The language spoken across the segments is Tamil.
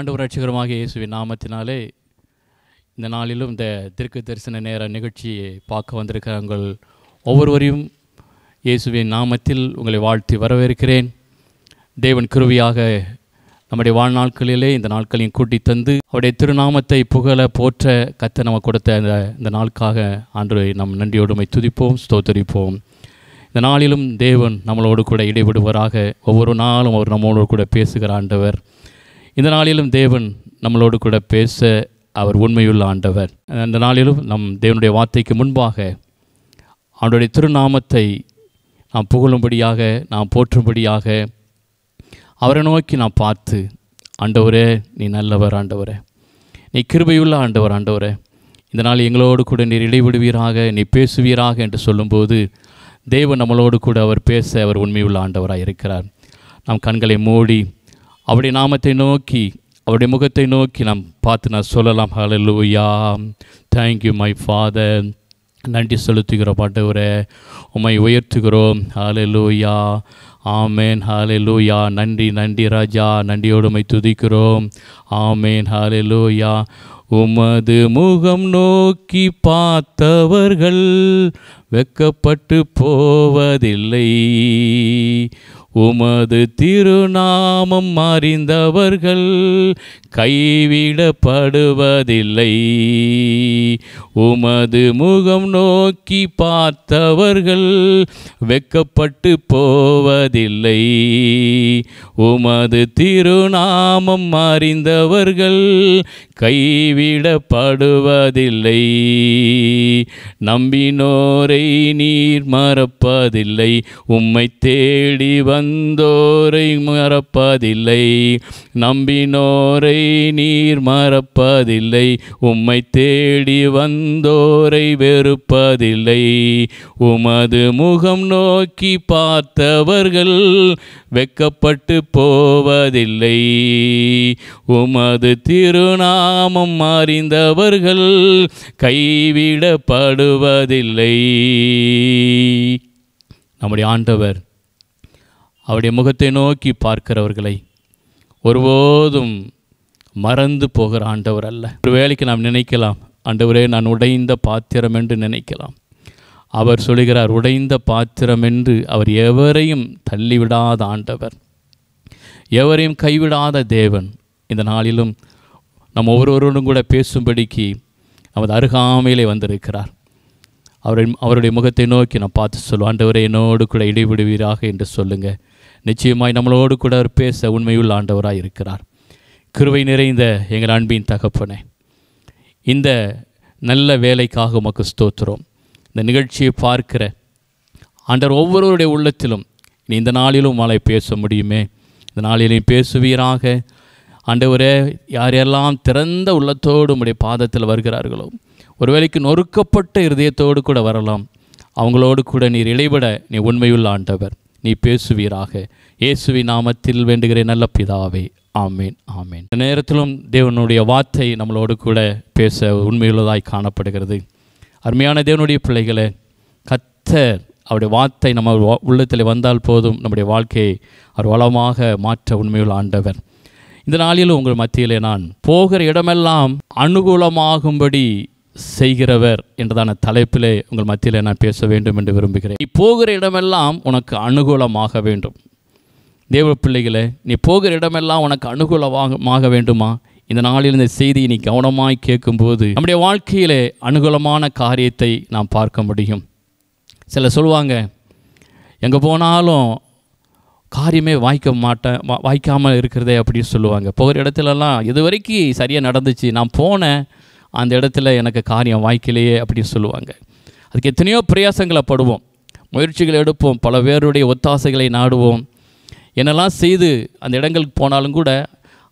ஆண்டவர் ரட்சகரமாக இயேசுவின் நாமத்தினாலே இந்த நாளிலும் இந்த திருக்கு தரிசன நேர நிகழ்ச்சியை பார்க்க வந்திருக்கிற உங்கள் ஒவ்வொருவரையும் இயேசுவின் நாமத்தில் உங்களை வாழ்த்தி வரவேற்கிறேன் தேவன் கிருவியாக நம்முடைய வாழ்நாட்களிலே இந்த நாட்களையும் கூட்டி தந்து அவருடைய திருநாமத்தை புகழ போற்ற கத்த நம்ம கொடுத்த அந்த இந்த நாளுக்காக ஆண்டு நம் நன்றியோடுமை துதிப்போம் ஸ்தோத்தரிப்போம் இந்த நாளிலும் தேவன் நம்மளோடு கூட இடைவிடுவராக ஒவ்வொரு நாளும் அவர் நம்மளோடு கூட பேசுகிற ஆண்டவர் இந்த நாளிலும் தேவன் நம்மளோடு கூட பேச அவர் உண்மையுள்ள ஆண்டவர் அந்த நாளிலும் நம் தேவனுடைய வார்த்தைக்கு முன்பாக அவனுடைய திருநாமத்தை நாம் புகழும்படியாக நாம் போற்றும்படியாக அவரை நோக்கி நான் பார்த்து ஆண்டவரே நீ நல்லவர் ஆண்டவரே நீ கிருபையுள்ள ஆண்டவர் ஆண்டவரே இந்த நாள் எங்களோடு கூட நீர் இடைவிடுவீராக நீ பேசுவீராக என்று சொல்லும்போது தேவன் நம்மளோடு கூட அவர் பேச அவர் உண்மையுள்ள ஆண்டவராக இருக்கிறார் நாம் கண்களை மூடி அவருடைய நாமத்தை நோக்கி அவருடைய முகத்தை நோக்கி நாம் பார்த்து நான் சொல்லலாம் ஹலலூயா தேங்க்யூ மை ஃபாதர் நன்றி செலுத்துகிறோம் பாட்டவரே உம்மை உயர்த்துகிறோம் லூயா ஆமேன் லூயா நன்றி நன்றி ராஜா நன்றியோடுமை துதிக்கிறோம் ஆமேன் லூயா உமது முகம் நோக்கி பார்த்தவர்கள் வெக்கப்பட்டு போவதில்லை உமது திருநாமம் அறிந்தவர்கள் கைவிடப்படுவதில்லை உமது முகம் நோக்கி பார்த்தவர்கள் வெக்கப்பட்டு போவதில்லை உமது திருநாமம் அறிந்தவர்கள் கைவிடப்படுவதில்லை நம்பினோரை நீர் மறப்பதில்லை உம்மை தேடி வந்த வந்தோரை மறப்பதில்லை நம்பினோரை நீர் மறப்பதில்லை உம்மை தேடி வந்தோரை வெறுப்பதில்லை உமது முகம் நோக்கி பார்த்தவர்கள் வெக்கப்பட்டு போவதில்லை உமது திருநாமம் அறிந்தவர்கள் கைவிடப்படுவதில்லை நம்முடைய ஆண்டவர் அவருடைய முகத்தை நோக்கி பார்க்கிறவர்களை ஒருபோதும் மறந்து போகிற ஆண்டவர் அல்ல ஒரு வேலைக்கு நாம் நினைக்கலாம் ஆண்டவரே நான் உடைந்த பாத்திரம் என்று நினைக்கலாம் அவர் சொல்கிறார் உடைந்த பாத்திரம் என்று அவர் எவரையும் தள்ளிவிடாத ஆண்டவர் எவரையும் கைவிடாத தேவன் இந்த நாளிலும் நம் ஒவ்வொருவரோடும் கூட பேசும்படிக்கு நமது அருகாமையிலே வந்திருக்கிறார் அவரின் அவருடைய முகத்தை நோக்கி நான் பார்த்து சொல்லுவோம் ஆண்டவரை என்னோடு கூட இடைவிடுவீராக என்று சொல்லுங்கள் நிச்சயமாய் நம்மளோடு கூட பேச உண்மையுள்ள ஆண்டவராக இருக்கிறார் கிருவை நிறைந்த எங்கள் அன்பின் தகப்பனே இந்த நல்ல வேலைக்காக உமக்கு ஸ்தோத்திரம் இந்த நிகழ்ச்சியை பார்க்கிற ஆண்டர் ஒவ்வொருவருடைய உள்ளத்திலும் இந்த நாளிலும் மழை பேச முடியுமே இந்த நாளிலையும் பேசுவீராக ஆண்டவரே யாரெல்லாம் திறந்த உள்ளத்தோடு உடைய பாதத்தில் வருகிறார்களோ ஒருவேளைக்கு நொறுக்கப்பட்ட இருதயத்தோடு கூட வரலாம் அவங்களோடு கூட நீர் இடைபட நீ உண்மையுள்ள ஆண்டவர் நீ பேசுவீராக இயேசுவி நாமத்தில் வேண்டுகிற நல்ல பிதாவே ஆமேன் ஆமேன் இந்த நேரத்திலும் தேவனுடைய வார்த்தை நம்மளோடு கூட பேச உண்மையுள்ளதாய் காணப்படுகிறது அருமையான தேவனுடைய பிள்ளைகளை கத்த அவருடைய வார்த்தை நம்ம உள்ளத்தில் வந்தால் போதும் நம்முடைய வாழ்க்கையை அவர் வளமாக மாற்ற உண்மையுள்ள ஆண்டவர் இந்த நாளிலும் உங்கள் மத்தியிலே நான் போகிற இடமெல்லாம் அனுகூலமாகும்படி செய்கிறவர் என்றதான தலைப்பிலே உங்கள் மத்தியில் நான் பேச வேண்டும் என்று விரும்புகிறேன் நீ போகிற இடமெல்லாம் உனக்கு அனுகூலமாக வேண்டும் தேவ பிள்ளைகளே நீ போகிற இடமெல்லாம் உனக்கு அனுகூலமாக வேண்டுமா இந்த நாளில் இந்த செய்தியை நீ கவனமாய் கேட்கும்போது நம்முடைய வாழ்க்கையிலே அனுகூலமான காரியத்தை நாம் பார்க்க முடியும் சில சொல்லுவாங்க எங்கே போனாலும் காரியமே வாய்க்க மாட்டேன் வாய்க்காமல் இருக்கிறதே அப்படின்னு சொல்லுவாங்க போகிற இடத்துலலாம் இது வரைக்கும் சரியாக நடந்துச்சு நான் போனேன் அந்த இடத்துல எனக்கு காரியம் வாய்க்கலையே அப்படின்னு சொல்லுவாங்க அதுக்கு எத்தனையோ பிரயாசங்களை படுவோம் முயற்சிகள் எடுப்போம் பல பேருடைய ஒத்தாசைகளை நாடுவோம் என்னெல்லாம் செய்து அந்த இடங்களுக்கு போனாலும் கூட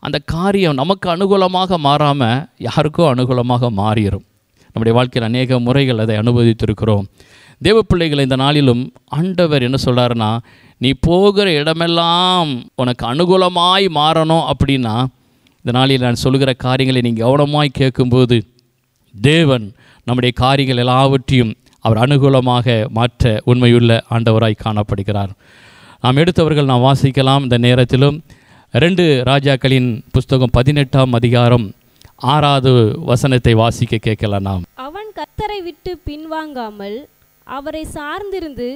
அந்த காரியம் நமக்கு அனுகூலமாக மாறாமல் யாருக்கோ அனுகூலமாக மாறிடும் நம்முடைய வாழ்க்கையில் அநேக முறைகள் அதை அனுபவித்திருக்கிறோம் தேவ பிள்ளைகள் இந்த நாளிலும் ஆண்டவர் என்ன சொல்கிறாருன்னா நீ போகிற இடமெல்லாம் உனக்கு அனுகூலமாய் மாறணும் அப்படின்னா இந்த நாளில் நான் சொல்கிற காரியங்களை நீங்கள் கவனமாய் கேட்கும்போது தேவன் நம்முடைய காரியங்கள் எல்லாவற்றையும் அவர் அனுகூலமாக மாற்ற உண்மையுள்ள ஆண்டவராய் காணப்படுகிறார் நாம் எடுத்தவர்கள் நாம் வாசிக்கலாம் இந்த நேரத்திலும் ரெண்டு ராஜாக்களின் புஸ்தகம் பதினெட்டாம் அதிகாரம் ஆறாவது வசனத்தை வாசிக்க கேட்கலாம் நாம் அவன் கத்தரை விட்டு பின்வாங்காமல் அவரை சார்ந்திருந்து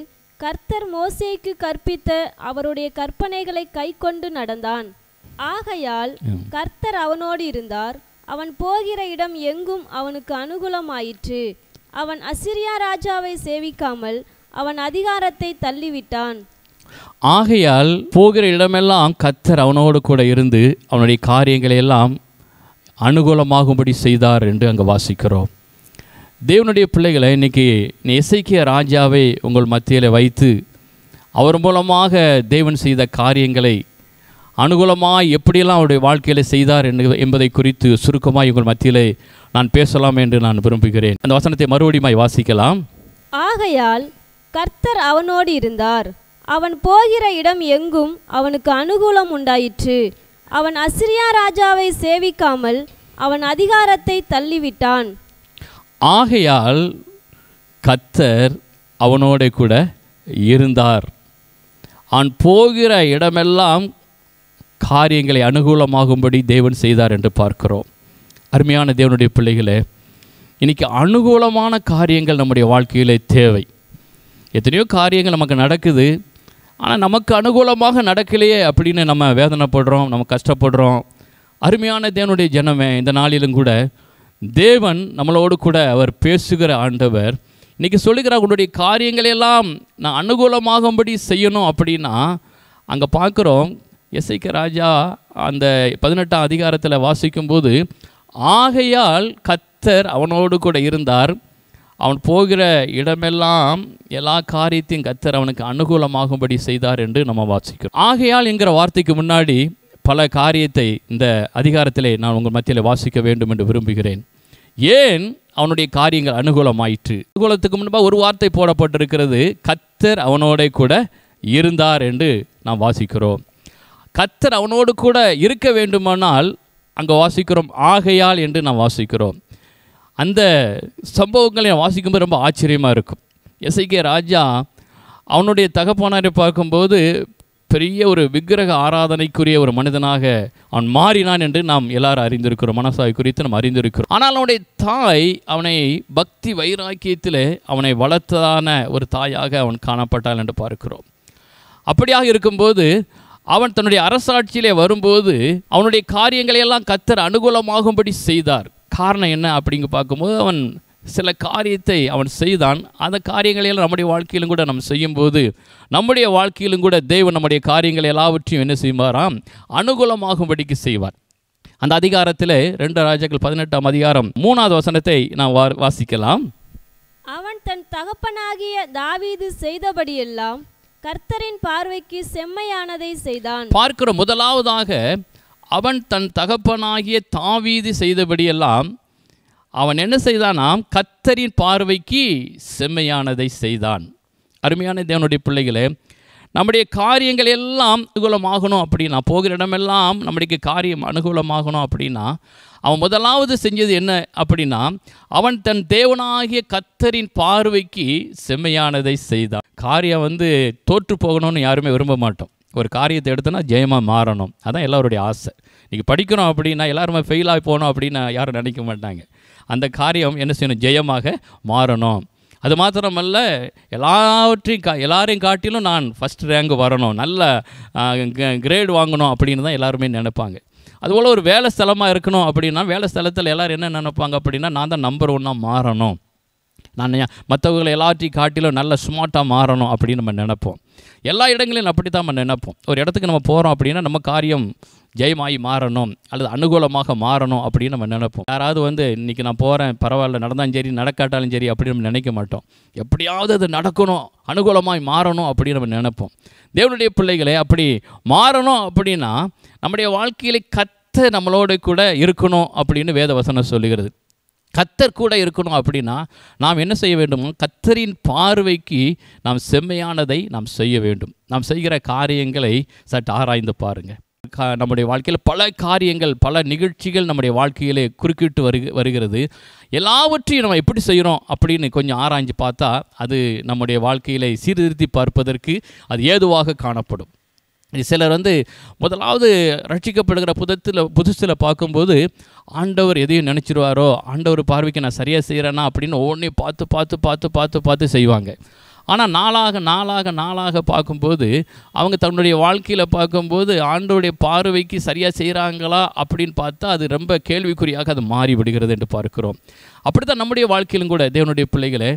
கர்த்தர் மோசேக்கு கற்பித்த அவருடைய கற்பனைகளை கை கொண்டு நடந்தான் ஆகையால் கர்த்தர் அவனோடு இருந்தார் அவன் போகிற இடம் எங்கும் அவனுக்கு அனுகூலமாயிற்று அவன் அசிரியா ராஜாவை சேவிக்காமல் அவன் அதிகாரத்தை தள்ளிவிட்டான் ஆகையால் போகிற இடமெல்லாம் கத்தர் அவனோடு கூட இருந்து அவனுடைய காரியங்களை எல்லாம் அனுகூலமாகும்படி செய்தார் என்று அங்கே வாசிக்கிறோம் தேவனுடைய பிள்ளைகளை இன்றைக்கி இசைக்கிய ராஜாவை உங்கள் மத்தியில் வைத்து அவர் மூலமாக தேவன் செய்த காரியங்களை அனுகூலமாக எப்படியெல்லாம் அவருடைய வாழ்க்கையில் செய்தார் என்பதை குறித்து சுருக்கமாக இவங்கள் மத்தியிலே நான் பேசலாம் என்று நான் விரும்புகிறேன் அந்த வசனத்தை மறுபடியுமாய் வாசிக்கலாம் ஆகையால் கர்த்தர் அவனோடு இருந்தார் அவன் போகிற இடம் எங்கும் அவனுக்கு அனுகூலம் உண்டாயிற்று அவன் அசிரியா ராஜாவை சேவிக்காமல் அவன் அதிகாரத்தை தள்ளிவிட்டான் ஆகையால் கத்தர் அவனோட கூட இருந்தார் அவன் போகிற இடமெல்லாம் காரியங்களை அனுகூலமாகும்படி தேவன் செய்தார் என்று பார்க்கிறோம் அருமையான தேவனுடைய பிள்ளைகளே இன்றைக்கி அனுகூலமான காரியங்கள் நம்முடைய வாழ்க்கையில் தேவை எத்தனையோ காரியங்கள் நமக்கு நடக்குது ஆனால் நமக்கு அனுகூலமாக நடக்கலையே அப்படின்னு நம்ம வேதனைப்படுறோம் நம்ம கஷ்டப்படுறோம் அருமையான தேவனுடைய ஜனமே இந்த நாளிலும் கூட தேவன் நம்மளோடு கூட அவர் பேசுகிற ஆண்டவர் இன்றைக்கி சொல்லுகிற உன்னுடைய காரியங்களையெல்லாம் நான் அனுகூலமாகும்படி செய்யணும் அப்படின்னா அங்கே பார்க்குறோம் எசைக்க ராஜா அந்த பதினெட்டாம் அதிகாரத்தில் வாசிக்கும்போது ஆகையால் கத்தர் அவனோடு கூட இருந்தார் அவன் போகிற இடமெல்லாம் எல்லா காரியத்தையும் கத்தர் அவனுக்கு அனுகூலமாகும்படி செய்தார் என்று நம்ம வாசிக்கிறோம் ஆகையால் என்கிற வார்த்தைக்கு முன்னாடி பல காரியத்தை இந்த அதிகாரத்திலே நான் உங்கள் மத்தியில் வாசிக்க வேண்டும் என்று விரும்புகிறேன் ஏன் அவனுடைய காரியங்கள் அனுகூலமாயிற்று அனுகூலத்துக்கு முன்பாக ஒரு வார்த்தை போடப்பட்டிருக்கிறது கத்தர் அவனோட கூட இருந்தார் என்று நாம் வாசிக்கிறோம் கத்தர் அவனோடு கூட இருக்க வேண்டுமானால் அங்கே வாசிக்கிறோம் ஆகையால் என்று நாம் வாசிக்கிறோம் அந்த சம்பவங்களை வாசிக்கும்போது ரொம்ப ஆச்சரியமாக இருக்கும் எஸ்ஐகே ராஜா அவனுடைய தகப்பனாரை பார்க்கும்போது பெரிய ஒரு விக்கிரக ஆராதனைக்குரிய ஒரு மனிதனாக அவன் மாறினான் என்று நாம் எல்லாரும் அறிந்திருக்கிறோம் மனசாய் குறித்து நாம் அறிந்திருக்கிறோம் ஆனால் அவனுடைய தாய் அவனை பக்தி வைராக்கியத்தில் அவனை வளர்த்ததான ஒரு தாயாக அவன் காணப்பட்டான் என்று பார்க்கிறோம் அப்படியாக இருக்கும்போது அவன் தன்னுடைய அரசாட்சியிலே வரும்போது அவனுடைய காரியங்களை எல்லாம் கத்தர் அனுகூலமாகும்படி செய்தார் காரணம் என்ன அப்படிங்க பார்க்கும்போது அவன் சில காரியத்தை அவன் செய்தான் அந்த காரியங்களையெல்லாம் நம்முடைய வாழ்க்கையிலும் கூட நம்ம செய்யும்போது நம்முடைய வாழ்க்கையிலும் கூட தெய்வம் நம்முடைய காரியங்களை எல்லாவற்றையும் என்ன செய்வாராம் அனுகூலமாகும்படிக்கு செய்வார் அந்த அதிகாரத்தில் ரெண்டு ராஜாக்கள் பதினெட்டாம் அதிகாரம் மூணாவது வசனத்தை நாம் வாசிக்கலாம் அவன் தன் தகப்பனாகிய தாவீது செய்தபடியெல்லாம் கர்த்தரின் பார்வைக்கு செம்மையானதை செய்தான் பார்க்கிற முதலாவதாக அவன் தன் தகப்பனாகிய தாவீது செய்தபடியெல்லாம் அவன் என்ன செய்தானாம் கர்த்தரின் பார்வைக்கு செம்மையானதை செய்தான் அருமையான தேவனுடைய பிள்ளைகளே நம்முடைய காரியங்கள் எல்லாம் அனுகூலமாகணும் அப்படின்னா போகிற இடமெல்லாம் நம்முடைய காரியம் அனுகூலமாகணும் அப்படின்னா அவன் முதலாவது செஞ்சது என்ன அப்படின்னா அவன் தன் தேவனாகிய கத்தரின் பார்வைக்கு செம்மையானதை செய்தான் காரியம் வந்து தோற்று போகணும்னு யாருமே விரும்ப மாட்டோம் ஒரு காரியத்தை எடுத்தோன்னா ஜெயமாக மாறணும் அதான் எல்லோருடைய ஆசை இன்றைக்கி படிக்கணும் அப்படின்னா எல்லாருமே ஃபெயிலாகி போகணும் அப்படின்னு யாரும் நினைக்க மாட்டாங்க அந்த காரியம் என்ன செய்யணும் ஜெயமாக மாறணும் அது மாத்திரமல்ல எல்லாவற்றையும் கா எல்லாரையும் காட்டிலும் நான் ஃபஸ்ட் ரேங்க் வரணும் நல்ல கிரேடு வாங்கணும் அப்படின்னு தான் எல்லாருமே நினைப்பாங்க அதுபோல் ஒரு வேலை ஸ்தலமாக இருக்கணும் அப்படின்னா வேலை ஸ்தலத்தில் எல்லோரும் என்ன நினைப்பாங்க அப்படின்னா நான் தான் நம்பர் ஒன்றாக மாறணும் நான் மற்றவர்களை எல்லாத்தையும் காட்டிலும் நல்ல ஸ்மார்ட்டாக மாறணும் அப்படின்னு நம்ம நினைப்போம் எல்லா இடங்களிலும் அப்படி தான் நம்ம நினைப்போம் ஒரு இடத்துக்கு நம்ம போகிறோம் அப்படின்னா நம்ம காரியம் ஜெயமாயி மாறணும் அல்லது அனுகூலமாக மாறணும் அப்படின்னு நம்ம நினைப்போம் யாராவது வந்து இன்றைக்கி நான் போகிறேன் பரவாயில்ல நடந்தாலும் சரி நடக்காட்டாலும் சரி அப்படின்னு நம்ம நினைக்க மாட்டோம் எப்படியாவது அது நடக்கணும் அனுகூலமாய் மாறணும் அப்படின்னு நம்ம நினைப்போம் தேவனுடைய பிள்ளைகளை அப்படி மாறணும் அப்படின்னா நம்முடைய வாழ்க்கையில் கத்த நம்மளோட கூட இருக்கணும் அப்படின்னு வேதவசனம் சொல்லுகிறது கத்தர் கூட இருக்கணும் அப்படின்னா நாம் என்ன செய்ய வேண்டும் கத்தரின் பார்வைக்கு நாம் செம்மையானதை நாம் செய்ய வேண்டும் நாம் செய்கிற காரியங்களை சற்று ஆராய்ந்து பாருங்கள் நம்முடைய வாழ்க்கையில் பல காரியங்கள் பல நிகழ்ச்சிகள் நம்முடைய வாழ்க்கையிலே குறுக்கிட்டு வரு வருகிறது எல்லாவற்றையும் நம்ம எப்படி செய்கிறோம் அப்படின்னு கொஞ்சம் ஆராய்ஞ்சு பார்த்தா அது நம்முடைய வாழ்க்கையிலே சீர்திருத்தி பார்ப்பதற்கு அது ஏதுவாக காணப்படும் சிலர் வந்து முதலாவது ரட்சிக்கப்படுகிற புதத்தில் புதுசில் பார்க்கும்போது ஆண்டவர் எதையும் நினச்சிருவாரோ ஆண்டவர் பார்வைக்கு நான் சரியாக செய்கிறேன்னா அப்படின்னு ஒவ்வொன்றையும் பார்த்து பார்த்து பார்த்து பார்த்து பார்த்து செய்வாங்க ஆனால் நாளாக நாளாக நாளாக பார்க்கும்போது அவங்க தன்னுடைய வாழ்க்கையில் பார்க்கும்போது ஆண்டோடைய பார்வைக்கு சரியாக செய்கிறாங்களா அப்படின்னு பார்த்தா அது ரொம்ப கேள்விக்குறியாக அது மாறிவிடுகிறது என்று பார்க்கிறோம் அப்படி தான் நம்முடைய வாழ்க்கையிலும் கூட தேவனுடைய பிள்ளைகளை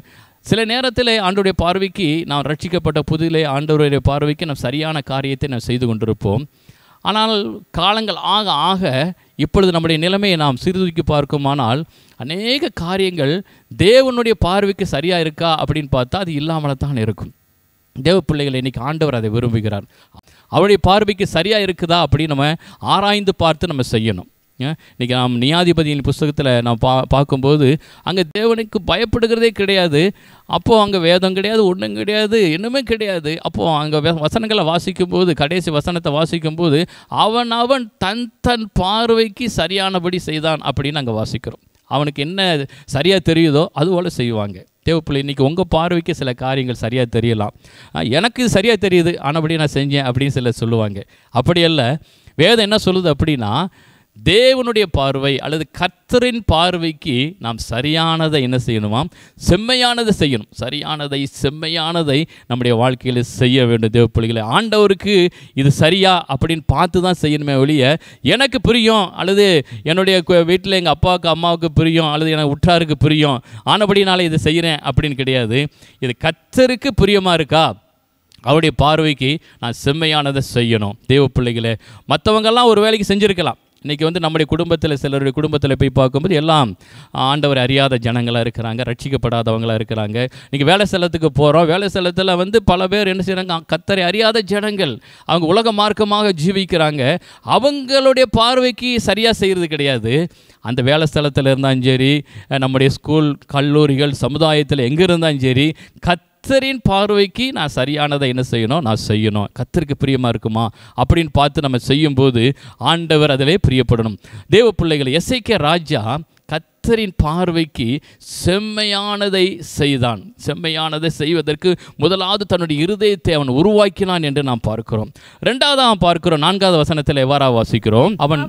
சில நேரத்தில் ஆண்டோடைய பார்வைக்கு நாம் ரட்சிக்கப்பட்ட புதிலே ஆண்டோருடைய பார்வைக்கு நாம் சரியான காரியத்தை நாம் செய்து கொண்டிருப்போம் ஆனால் காலங்கள் ஆக ஆக இப்பொழுது நம்முடைய நிலைமையை நாம் சீர்தூக்கி பார்க்குமானால் அநேக காரியங்கள் தேவனுடைய பார்வைக்கு சரியாக இருக்கா அப்படின்னு பார்த்தா அது இல்லாமல் தான் இருக்கும் தேவ பிள்ளைகள் இன்றைக்கி ஆண்டவர் அதை விரும்புகிறார் அவருடைய பார்வைக்கு சரியாக இருக்குதா அப்படின்னு நம்ம ஆராய்ந்து பார்த்து நம்ம செய்யணும் இன்றைக்கி நாம் நியாதிபதியின் புஸ்தகத்தில் நாம் பா பார்க்கும்போது அங்கே தேவனுக்கு பயப்படுகிறதே கிடையாது அப்போது அங்கே வேதம் கிடையாது ஒன்றும் கிடையாது இன்னுமே கிடையாது அப்போது அங்கே வசனங்களை வாசிக்கும்போது கடைசி வசனத்தை வாசிக்கும்போது அவன் அவன் தன் தன் பார்வைக்கு சரியானபடி செய்தான் அப்படின்னு அங்கே வாசிக்கிறோம் அவனுக்கு என்ன சரியாக தெரியுதோ அதுபோல் செய்வாங்க தேவப்பிள்ளை இன்றைக்கி உங்கள் பார்வைக்கு சில காரியங்கள் சரியாக தெரியலாம் எனக்கு இது சரியாக தெரியுது ஆனபடி நான் செஞ்சேன் அப்படின்னு சில சொல்லுவாங்க அப்படியல்ல வேதம் என்ன சொல்லுது அப்படின்னா தேவனுடைய பார்வை அல்லது கர்த்தரின் பார்வைக்கு நாம் சரியானதை என்ன செய்யணுமாம் செம்மையானதை செய்யணும் சரியானதை செம்மையானதை நம்முடைய வாழ்க்கையில் செய்ய வேண்டும் தேவ பிள்ளைகளை ஆண்டவருக்கு இது சரியா அப்படின்னு பார்த்து தான் செய்யணுமே ஒழிய எனக்கு பிரியும் அல்லது என்னுடைய வீட்டில் எங்கள் அப்பாவுக்கு அம்மாவுக்கு பிரியும் அல்லது எனக்கு உற்றாருக்கு பிரியும் ஆனபடினால இதை செய்கிறேன் அப்படின்னு கிடையாது இது கர்த்தருக்கு பிரியமாக இருக்கா அவருடைய பார்வைக்கு நான் செம்மையானதை செய்யணும் தேவ பிள்ளைகளை மற்றவங்கெல்லாம் ஒரு வேலைக்கு செஞ்சுருக்கலாம் இன்றைக்கி வந்து நம்முடைய குடும்பத்தில் சிலருடைய குடும்பத்தில் போய் பார்க்கும்போது எல்லாம் ஆண்டவர் அறியாத ஜனங்களாக இருக்கிறாங்க ரட்சிக்கப்படாதவங்களாக இருக்கிறாங்க இன்றைக்கி வேலை செலத்துக்கு போகிறோம் வேலை செலத்தில் வந்து பல பேர் என்ன செய்கிறாங்க கத்தரை அறியாத ஜனங்கள் அவங்க உலக மார்க்கமாக ஜீவிக்கிறாங்க அவங்களுடைய பார்வைக்கு சரியாக செய்கிறது கிடையாது அந்த வேலை ஸ்தலத்தில் இருந்தாலும் சரி நம்முடைய ஸ்கூல் கல்லூரிகள் சமுதாயத்தில் எங்கே இருந்தாலும் சரி கத் கத்தரின் பார்வைக்கு நான் சரியானதை என்ன செய்யணும் நான் செய்யணும் கத்தருக்கு பிரியமாக இருக்குமா அப்படின்னு பார்த்து நம்ம செய்யும்போது ஆண்டவர் அதிலே பிரியப்படணும் தேவ பிள்ளைகள் எஸ்ஐகே ராஜா கத்தரின் பார்வைக்கு செம்மையானதை செய்தான் செம்மையானதை செய்வதற்கு முதலாவது தன்னுடைய இருதயத்தை அவன் உருவாக்கினான் என்று நாம் பார்க்கிறோம் ரெண்டாவது அவன் பார்க்கிறோம் நான்காவது வசனத்தில் எவ்வாறா வாசிக்கிறோம் அவன்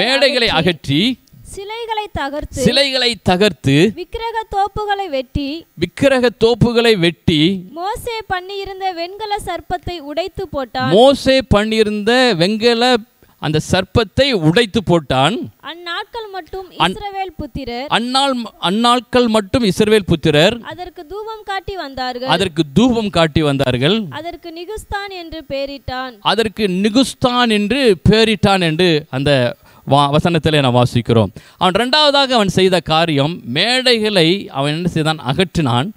மேடைகளை அகற்றி சிலைகளை தகர்த்து சிலைகளை தகர்த்து விக்கிரக தோப்புகளை வெட்டி விக்கிரக தோப்புகளை வெட்டி மோசே பண்ணியிருந்த வெண்கல சர்ப்பத்தை உடைத்து போட்டான் மோசே பண்ணியிருந்த வெண்கல அந்த சர்ப்பத்தை உடைத்து போட்டான் அந்நாட்கள் மட்டும் இஸ்ரவேல் புத்திரர் அந்நாள் அந்நாட்கள் மட்டும் இஸ்ரவேல் புத்திரர் அதற்கு தூபம் காட்டி வந்தார்கள் அதற்கு தூபம் காட்டி வந்தார்கள் அதற்கு நிகுஸ்தான் என்று பெயரிட்டான் அதற்கு நிகுஸ்தான் என்று பெயரிட்டான் என்று அந்த வா வசனத்தில் நான் வாசிக்கிறோம் அவன் ரெண்டாவதாக அவன் செய்த காரியம் மேடைகளை அவன் என்ன செய்தான் அகற்றினான்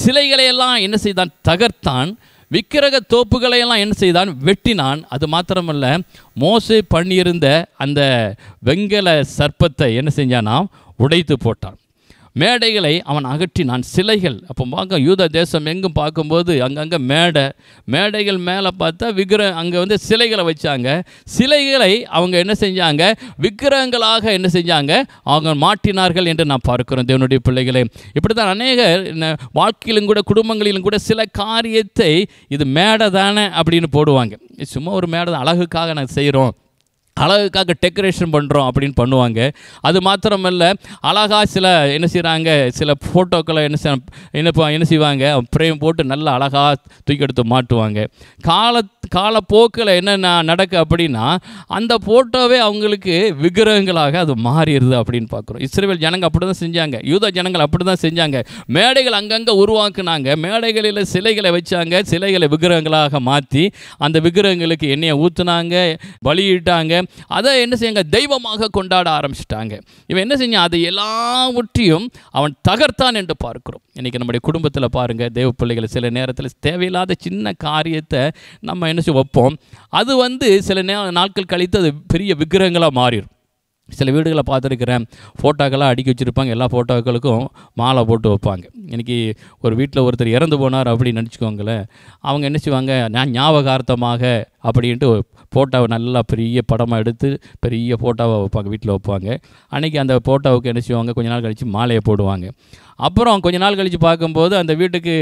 சிலைகளை எல்லாம் என்ன செய்தான் தகர்த்தான் விக்கிரக தோப்புகளையெல்லாம் என்ன செய்தான் வெட்டினான் அது மாத்திரமல்ல மோசை பண்ணியிருந்த அந்த வெங்கல சர்ப்பத்தை என்ன செஞ்சானா உடைத்து போட்டான் மேடைகளை அவன் அகற்றி நான் சிலைகள் அப்போ பார்க்க யூத தேசம் எங்கும் பார்க்கும்போது அங்கங்கே மேடை மேடைகள் மேலே பார்த்தா விக்கிர அங்கே வந்து சிலைகளை வச்சாங்க சிலைகளை அவங்க என்ன செஞ்சாங்க விக்கிரகங்களாக என்ன செஞ்சாங்க அவங்க மாட்டினார்கள் என்று நான் பார்க்குறோம் தேவனுடைய பிள்ளைகளை இப்படி தான் அநேக வாழ்க்கையிலும் கூட குடும்பங்களிலும் கூட சில காரியத்தை இது மேடை தானே அப்படின்னு போடுவாங்க சும்மா ஒரு மேடை அழகுக்காக நான் செய்கிறோம் அழகுக்காக டெக்கரேஷன் பண்ணுறோம் அப்படின்னு பண்ணுவாங்க அது மாத்திரமல்ல அழகாக சில என்ன செய்கிறாங்க சில ஃபோட்டோக்களை என்ன என்ன என்ன செய்வாங்க ஃப்ரேம் போட்டு நல்லா அழகாக தூக்கி எடுத்து மாட்டுவாங்க கால காலப்போக்கில் என்ன நடக்கு அப்படின்னா அந்த ஃபோட்டோவே அவங்களுக்கு விக்கிரகங்களாக அது மாறிடுது அப்படின்னு பார்க்குறோம் இஸ்ரேல் ஜனங்கள் அப்படி தான் செஞ்சாங்க யூத ஜனங்கள் அப்படி தான் செஞ்சாங்க மேடைகள் அங்கங்கே உருவாக்குனாங்க மேடைகளில் சிலைகளை வச்சாங்க சிலைகளை விக்கிரகங்களாக மாற்றி அந்த விக்கிரகங்களுக்கு எண்ணெயை ஊற்றுனாங்க வழியிட்டாங்க அதை என்ன செய்யாங்க தெய்வமாக கொண்டாட ஆரம்பிச்சிட்டாங்க இவன் என்ன செஞ்சான் அதை எல்லாவற்றையும் அவன் தகர்த்தான் என்று பார்க்குறோம் இன்றைக்கி நம்முடைய குடும்பத்தில் பாருங்கள் தெய்வ பிள்ளைகளை சில நேரத்தில் தேவையில்லாத சின்ன காரியத்தை நம்ம என்ன என்ன வைப்போம் அது வந்து சில நே நாட்கள் கழித்து அது பெரிய விக்கிரகங்களாக மாறிடும் சில வீடுகளை பார்த்துருக்குறேன் ஃபோட்டோக்கெல்லாம் அடுக்கி வச்சுருப்பாங்க எல்லா ஃபோட்டோக்களுக்கும் மாலை போட்டு வைப்பாங்க இன்றைக்கி ஒரு வீட்டில் ஒருத்தர் இறந்து போனார் அப்படின்னு நினச்சிக்கோங்களேன் அவங்க என்ன செய்வாங்க நான் ஞாபகார்த்தமாக அப்படின்ட்டு ஃபோட்டோவை நல்லா பெரிய படமாக எடுத்து பெரிய ஃபோட்டோவை வைப்பாங்க வீட்டில் வைப்பாங்க அன்றைக்கி அந்த ஃபோட்டோவுக்கு என்ன செய்வாங்க கொஞ்ச நாள் கழித்து மாலையை போடுவாங்க அப்புறம் கொஞ்ச நாள் கழித்து பார்க்கும்போது அந்த வீட்டுக்கு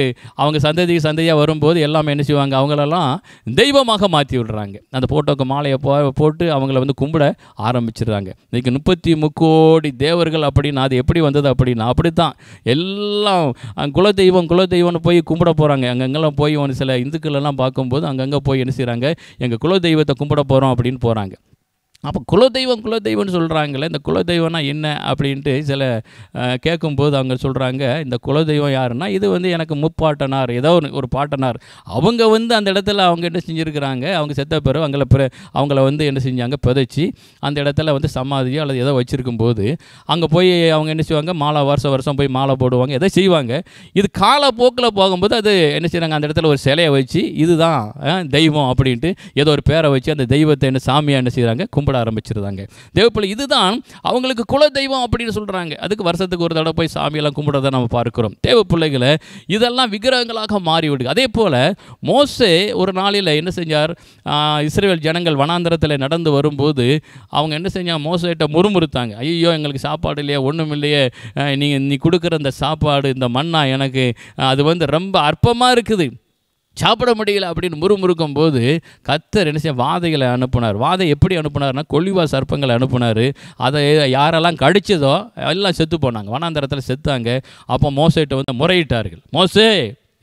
அவங்க சந்ததி சந்ததியாக வரும்போது எல்லாமே என்ன செய்வாங்க அவங்களெல்லாம் தெய்வமாக மாற்றி விடுறாங்க அந்த ஃபோட்டோவுக்கு மாலையை போ போட்டு அவங்கள வந்து கும்பிட ஆரம்பிச்சிடுறாங்க இன்றைக்கி முப்பத்தி முக்கோடி தேவர்கள் அப்படின்னு அது எப்படி வந்தது அப்படின்னா அப்படி தான் எல்லாம் குல தெய்வம் குல தெய்வம்னு போய் கும்பிட போகிறாங்க அங்கங்கெல்லாம் போய் ஒன்று சில இந்துக்கள் எல்லாம் பார்க்கும்போது அங்கங்கே போய் என்ன செய்கிறாங்க எங்கள் குல தெய்வத்தை கும்பிட போகிறோம் அப்படின்னு போகிறாங்க அப்போ குலதெய்வம் குலதெய்வம்னு சொல்கிறாங்களே இந்த குலதெய்வம்னா என்ன அப்படின்ட்டு சில கேட்கும்போது அவங்க சொல்கிறாங்க இந்த குலதெய்வம் யாருன்னா இது வந்து எனக்கு முப்பாட்டனார் ஏதோ ஒரு ஒரு பாட்டனார் அவங்க வந்து அந்த இடத்துல அவங்க என்ன செஞ்சுருக்கிறாங்க அவங்க செத்த பிறகு அவங்கள பிற அவங்கள வந்து என்ன செஞ்சாங்க புதைச்சி அந்த இடத்துல வந்து சமாதியோ அல்லது ஏதோ வச்சுருக்கும் போது அங்கே போய் அவங்க என்ன செய்வாங்க மாலை வருஷம் வருஷம் போய் மாலை போடுவாங்க எதோ செய்வாங்க இது காலப்போக்கில் போகும்போது அது என்ன செய்கிறாங்க அந்த இடத்துல ஒரு சிலையை வச்சு இதுதான் தெய்வம் அப்படின்ட்டு ஏதோ ஒரு பேரை வச்சு அந்த தெய்வத்தை என்ன சாமியாக என்ன செய்கிறாங்க கும்பட ஆரம்பிச்சிருந்தாங்க தேவப்பிள்ளை இதுதான் அவங்களுக்கு குல தெய்வம் அப்படின்னு சொல்கிறாங்க அதுக்கு வருஷத்துக்கு ஒரு தடவை போய் சாமியெல்லாம் கும்பிடுறத நம்ம பார்க்குறோம் தேவ பிள்ளைகளை இதெல்லாம் விக்கிரகங்களாக மாறிவிடுது அதே போல் மோசே ஒரு நாளில் என்ன செஞ்சார் இஸ்ரேல் ஜனங்கள் வனாந்திரத்தில் நடந்து வரும்போது அவங்க என்ன செஞ்சால் மோசைகிட்ட முறுமுறுத்தாங்க ஐயோ எங்களுக்கு சாப்பாடு இல்லையா ஒன்றும் இல்லையே நீங்கள் நீ கொடுக்குற இந்த சாப்பாடு இந்த மண்ணா எனக்கு அது வந்து ரொம்ப அற்பமாக இருக்குது சாப்பிட முடியல அப்படின்னு முறுமுறுக்கும் போது கத்தர் என்ன செய்ய வாதைகளை அனுப்புனார் வாதை எப்படி அனுப்புனார்னா கொல்லிவா சர்ப்பங்களை அனுப்புனார் அதை யாரெல்லாம் கடிச்சதோ எல்லாம் செத்து போனாங்க வனாந்தரத்தில் செத்தாங்க அப்போ மோசைட்ட வந்து முறையிட்டார்கள் மோசே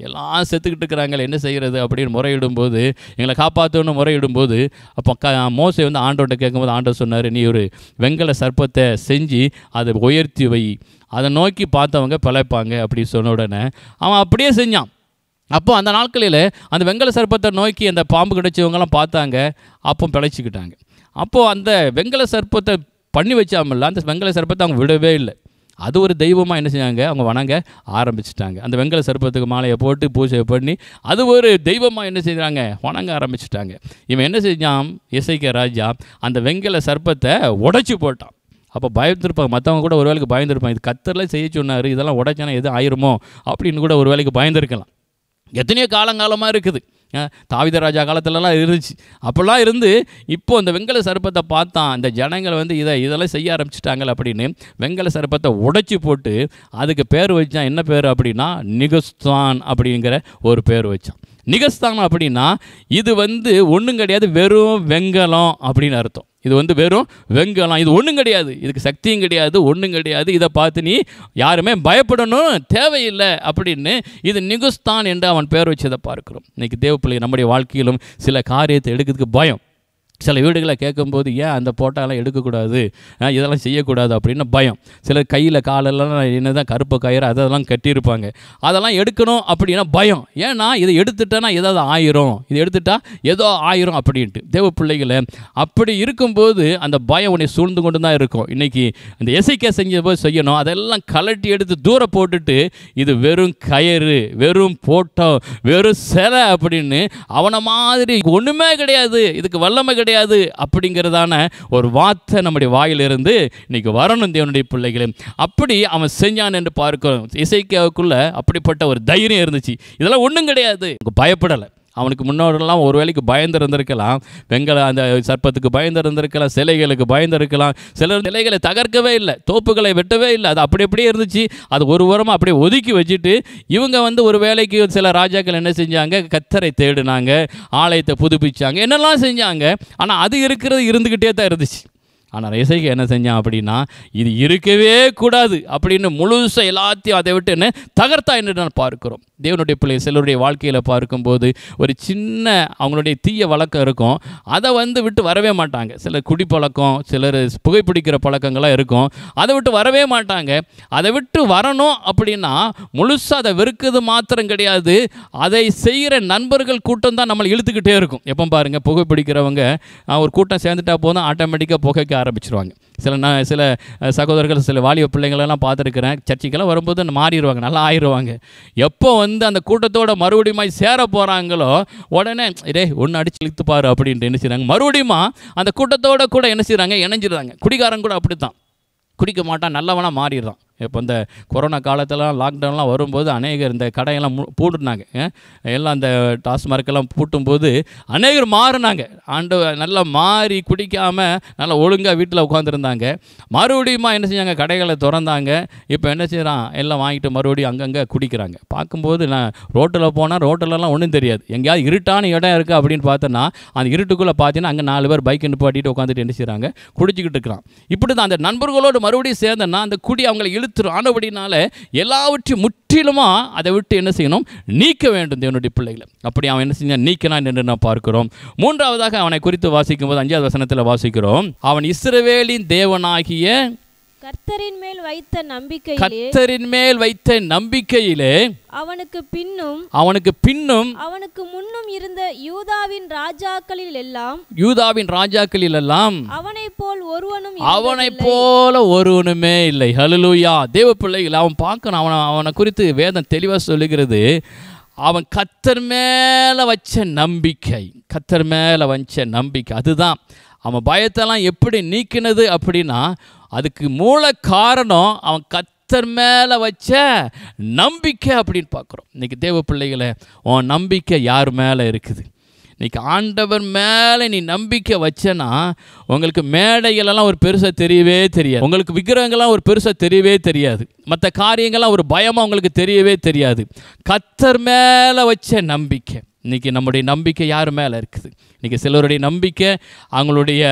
எல்லாம் செத்துக்கிட்டு இருக்கிறாங்களே என்ன செய்கிறது அப்படின்னு முறையிடும்போது எங்களை காப்பாற்றணும்னு முறையிடும்போது அப்போ க மோசை வந்து ஆண்டோட்ட கேட்கும்போது ஆண்டோ சொன்னார் நீ ஒரு வெங்கல சர்ப்பத்தை செஞ்சு அதை உயர்த்தி வை அதை நோக்கி பார்த்தவங்க பிழைப்பாங்க அப்படி சொன்ன உடனே அவன் அப்படியே செஞ்சான் அப்போ அந்த நாட்களில் அந்த வெங்கல சர்ப்பத்தை நோக்கி அந்த பாம்பு கிடைச்சவங்கலாம் பார்த்தாங்க அப்போ பிழைச்சிக்கிட்டாங்க அப்போது அந்த வெங்கல சர்ப்பத்தை பண்ணி வச்சாமல்ல அந்த வெங்கல சர்ப்பத்தை அவங்க விடவே இல்லை அது ஒரு தெய்வமாக என்ன செஞ்சாங்க அவங்க வணங்க ஆரம்பிச்சிட்டாங்க அந்த வெங்கல சர்ப்பத்துக்கு மாலையை போட்டு பூஜை பண்ணி அது ஒரு தெய்வமாக என்ன செய்கிறாங்க வணங்க ஆரம்பிச்சிட்டாங்க இவன் என்ன செஞ்சான் இசைக்க ராஜா அந்த வெங்கல சர்ப்பத்தை உடைச்சி போட்டான் அப்போ பயந்துருப்பாங்க மற்றவங்க கூட ஒரு வேலைக்கு பயந்துருப்பாங்க இது கத்தரில் செய்ய சொன்னார் இதெல்லாம் உடைச்சானா எது ஆயிருமோ அப்படின்னு கூட ஒரு வேலைக்கு பயந்துருக்கலாம் எத்தனையோ காலங்காலமாக இருக்குது தாவித ராஜா காலத்துலலாம் இருந்துச்சு அப்போல்லாம் இருந்து இப்போது இந்த வெங்கல சர்ப்பத்தை பார்த்தான் இந்த ஜனங்கள் வந்து இதை இதெல்லாம் செய்ய ஆரம்பிச்சிட்டாங்களே அப்படின்னு வெங்கல சர்ப்பத்தை உடைச்சி போட்டு அதுக்கு பேர் வச்சான் என்ன பேர் அப்படின்னா நிகஸ்தான் அப்படிங்கிற ஒரு பேர் வச்சான் நிகஸ்தான் அப்படின்னா இது வந்து ஒன்றும் கிடையாது வெறும் வெங்கலம் அப்படின்னு அர்த்தம் இது வந்து வெறும் வெங்கலம் இது ஒன்றும் கிடையாது இதுக்கு சக்தியும் கிடையாது ஒன்றும் கிடையாது இதை பார்த்து நீ யாருமே பயப்படணும் தேவையில்லை அப்படின்னு இது நிகுஸ்தான் என்று அவன் வச்சு வச்சதை பார்க்கிறோம் இன்றைக்கி தேவப்பிள்ளை நம்முடைய வாழ்க்கையிலும் சில காரியத்தை எடுக்கிறதுக்கு பயம் சில வீடுகளை கேட்கும்போது ஏன் அந்த போட்டாலாம் எடுக்கக்கூடாது இதெல்லாம் செய்யக்கூடாது அப்படின்னு பயம் சில கையில் காலெல்லாம் என்ன தான் கருப்பு கயிறு அதெல்லாம் கட்டியிருப்பாங்க அதெல்லாம் எடுக்கணும் அப்படின்னா பயம் ஏன்னா இதை எடுத்துட்டேன்னா ஏதாவது ஆயிரும் இதை எடுத்துட்டால் ஏதோ ஆயிரும் அப்படின்ட்டு தேவ பிள்ளைகளை அப்படி இருக்கும்போது அந்த பயம் உன்னை சூழ்ந்து கொண்டு தான் இருக்கும் இன்றைக்கி அந்த செஞ்ச போது செய்யணும் அதெல்லாம் கலட்டி எடுத்து தூரம் போட்டுட்டு இது வெறும் கயிறு வெறும் போட்டோம் வெறும் சிலை அப்படின்னு அவனை மாதிரி ஒன்றுமே கிடையாது இதுக்கு வல்லமை கிடையாது முடியாது அப்படிங்கிறதான ஒரு வார்த்தை நம்முடைய வாயிலிருந்து இன்னைக்கு வரணும் தேவனுடைய பிள்ளைகளே அப்படி அவன் செஞ்சான் என்று பார்க்கிறோம் இசைக்காவுக்குள்ள அப்படிப்பட்ட ஒரு தைரியம் இருந்துச்சு இதெல்லாம் ஒன்றும் கிடையாது பயப்படலை அவனுக்கு முன்னோர்கள்லாம் ஒரு வேலைக்கு பயந்து இருந்திருக்கலாம் வெங்கல அந்த சர்ப்பத்துக்கு பயந்து இருந்திருக்கலாம் சிலைகளுக்கு பயந்து இருக்கலாம் சிலர் சிலைகளை தகர்க்கவே இல்லை தோப்புகளை வெட்டவே இல்லை அது அப்படி அப்படியே இருந்துச்சு அது ஒரு உரமாக அப்படியே ஒதுக்கி வச்சுட்டு இவங்க வந்து ஒரு வேலைக்கு சில ராஜாக்கள் என்ன செஞ்சாங்க கத்தரை தேடினாங்க ஆலயத்தை புதுப்பிச்சாங்க என்னெல்லாம் செஞ்சாங்க ஆனால் அது இருக்கிறது இருந்துக்கிட்டே தான் இருந்துச்சு ஆனால் இசைக்கு என்ன செஞ்சான் அப்படின்னா இது இருக்கவே கூடாது அப்படின்னு முழுசாக எல்லாத்தையும் அதை விட்டு என்ன தகர்த்தா என்று நான் பார்க்கிறோம் தேவனுடைய பிள்ளை சிலருடைய வாழ்க்கையில் பார்க்கும்போது ஒரு சின்ன அவங்களுடைய தீய வழக்கம் இருக்கும் அதை வந்து விட்டு வரவே மாட்டாங்க சிலர் குடிப்பழக்கம் சிலர் புகைப்பிடிக்கிற பழக்கங்களாக இருக்கும் அதை விட்டு வரவே மாட்டாங்க அதை விட்டு வரணும் அப்படின்னா முழுசாக அதை வெறுக்கிறது மாத்திரம் கிடையாது அதை செய்கிற நண்பர்கள் கூட்டம் தான் நம்மளை இழுத்துக்கிட்டே இருக்கும் எப்போ பாருங்கள் புகைப்பிடிக்கிறவங்க ஒரு கூட்டம் சேர்ந்துட்டா போதும் ஆட்டோமேட்டிக்காக புகைக்க ஆரம்பிச்சிருவாங்க சில நான் சில சகோதரர்கள் சில வாலிப பிள்ளைங்களெல்லாம் பார்த்துருக்குறேன் சர்ச்சைக்கெல்லாம் வரும்போது மாறிடுவாங்க நல்லா ஆயிடுவாங்க எப்போ வந்து அந்த கூட்டத்தோட மறுபடியும் சேர போகிறாங்களோ உடனே இதே ஒன்று அடிச்சு இழுத்து பாரு அப்படின்ட்டு என்ன செய்கிறாங்க மறுபடியும் அந்த கூட்டத்தோட கூட என்ன செய்கிறாங்க இணைஞ்சிடுறாங்க குடிகாரன் கூட அப்படி தான் குடிக்க மாட்டான் நல்லவனாக மாறிடுறான் இப்போ இந்த கொரோனா காலத்திலலாம் லாக்டவுன்லாம் வரும்போது அநேகர் இந்த கடையெல்லாம் பூட்டுனாங்க எல்லாம் அந்த டாஸ்மார்க்கெல்லாம் பூட்டும்போது அநேகர் மாறினாங்க ஆண்டு நல்லா மாறி குடிக்காமல் நல்லா ஒழுங்காக வீட்டில் உட்காந்துருந்தாங்க மறுபடியுமா என்ன செஞ்சாங்க கடைகளை திறந்தாங்க இப்போ என்ன செய்கிறான் எல்லாம் வாங்கிட்டு மறுபடியும் அங்கங்கே குடிக்கிறாங்க பார்க்கும்போது நான் ரோட்டில் போனால் ரோட்டிலலாம் ஒன்றும் தெரியாது எங்கேயாவது இருட்டான இடம் இருக்குது அப்படின்னு பார்த்தோன்னா அந்த இருட்டுக்குள்ளே பார்த்தீங்கன்னா அங்கே நாலு பேர் பைக் நிப்பாட்டிட்டு உட்காந்துட்டு என்ன செய்கிறாங்க குடிச்சிக்கிட்டு இருக்கிறான் இப்படி தான் அந்த நண்பர்களோடு மறுபடியும் சேர்ந்தேன்னா அந்த குடி அவங்களை இழுத்துரும் ஆனபடினால எல்லாவற்றையும் முற்றிலுமாக அதை விட்டு என்ன செய்யணும் நீக்க வேண்டும் தேவனுடைய பிள்ளைகளை அப்படி அவன் என்ன செஞ்சான் நீக்கினான் என்று நான் பார்க்கிறோம் மூன்றாவதாக அவனை குறித்து வாசிக்கும் போது அஞ்சாவது வசனத்தில் வாசிக்கிறோம் அவன் இஸ்ரவேலின் தேவனாகிய கர்த்தரின் மேல் வைத்த நம்பிக்கை கர்த்தரின் மேல் வைத்த நம்பிக்கையிலே அவனுக்கு பின்னும் அவனுக்கு பின்னும் அவனுக்கு முன்னும் இருந்த யூதாவின் ராஜாக்களில் எல்லாம் யூதாவின் ராஜாக்களில் எல்லாம் அவனை போல் ஒருவனும் அவனை போல ஒருவனுமே இல்லை ஹலலூயா தேவ பிள்ளைகள் அவன் பார்க்கணும் அவன் அவனை குறித்து வேதம் தெளிவாக சொல்லுகிறது அவன் கத்தர் மேல வச்ச நம்பிக்கை கத்தர் மேல வச்ச நம்பிக்கை அதுதான் அவன் பயத்தெல்லாம் எப்படி நீக்கினது அப்படின்னா அதுக்கு மூல காரணம் அவன் கத்தர் மேலே வச்ச நம்பிக்கை அப்படின்னு பார்க்குறோம் இன்றைக்கி தேவ பிள்ளைகளை உன் நம்பிக்கை யார் மேலே இருக்குது இன்றைக்கி ஆண்டவர் மேலே நீ நம்பிக்கை வச்சேன்னா உங்களுக்கு மேடைகளெல்லாம் ஒரு பெருசாக தெரியவே தெரியாது உங்களுக்கு விக்கிரகங்கள்லாம் ஒரு பெருசாக தெரியவே தெரியாது மற்ற காரியங்கள்லாம் ஒரு பயமாக உங்களுக்கு தெரியவே தெரியாது கத்தர் மேலே வச்ச நம்பிக்கை இன்றைக்கி நம்முடைய நம்பிக்கை யார் மேலே இருக்குது இன்றைக்கி சிலருடைய நம்பிக்கை அவங்களுடைய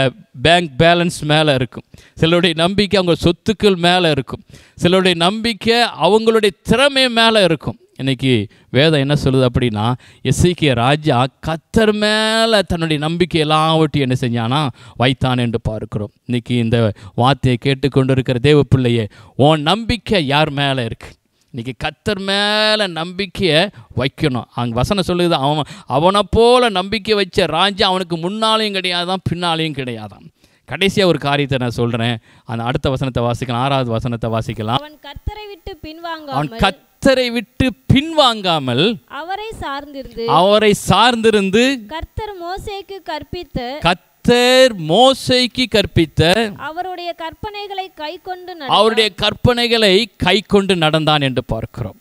பேங்க் பேலன்ஸ் மேலே இருக்கும் சிலருடைய நம்பிக்கை அவங்க சொத்துக்கள் மேலே இருக்கும் சிலருடைய நம்பிக்கை அவங்களுடைய திறமை மேலே இருக்கும் இன்றைக்கி வேதம் என்ன சொல்லுது அப்படின்னா எஸ்ஐக்கிய ராஜா கத்தர் மேலே தன்னுடைய நம்பிக்கை எல்லாவற்றையும் என்ன செஞ்சானா வைத்தான் என்று பார்க்கிறோம் இன்றைக்கி இந்த வார்த்தையை கேட்டுக்கொண்டு இருக்கிற தேவ பிள்ளையே உன் நம்பிக்கை யார் மேலே இருக்குது இன்றைக்கி கத்தர் மேலே நம்பிக்கையை வைக்கணும் அங்கே வசனம் சொல்லுது அவன் அவனை போல் நம்பிக்கை வச்ச ராஜா அவனுக்கு முன்னாலேயும் கிடையாதான் பின்னாலேயும் கிடையாதான் கடைசியாக ஒரு காரியத்தை நான் சொல்கிறேன் அந்த அடுத்த வசனத்தை வாசிக்கலாம் ஆறாவது வசனத்தை வாசிக்கலாம் அவன் கத்தரை விட்டு பின்வாங்க அவன் கத்தரை விட்டு பின்வாங்காமல் அவரை சார்ந்திருந்து அவரை சார்ந்திருந்து கர்த்தர் மோசேக்கு கற்பித்த கத் கர்த்தர் மோசைக்கு கற்பித்த அவருடைய கற்பனைகளை கொண்டு அவருடைய கற்பனைகளை கை கொண்டு நடந்தான் என்று பார்க்கிறோம்